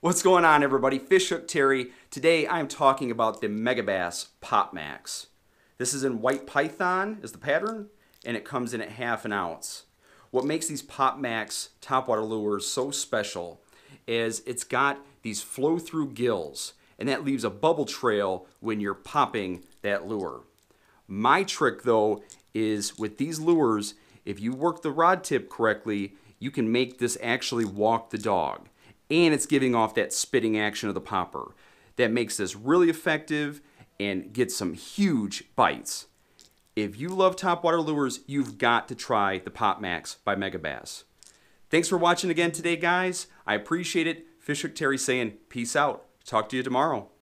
What's going on everybody? Fishhook Terry. Today I'm talking about the Megabass Pop Max. This is in white python is the pattern and it comes in at half an ounce. What makes these Pop Max topwater lures so special is it's got these flow through gills and that leaves a bubble trail when you're popping that lure. My trick though is with these lures, if you work the rod tip correctly, you can make this actually walk the dog and it's giving off that spitting action of the popper. That makes this really effective and gets some huge bites. If you love topwater lures, you've got to try the Pop Max by Megabass. Thanks for watching again today, guys. I appreciate it. Fishhook Terry saying peace out. Talk to you tomorrow.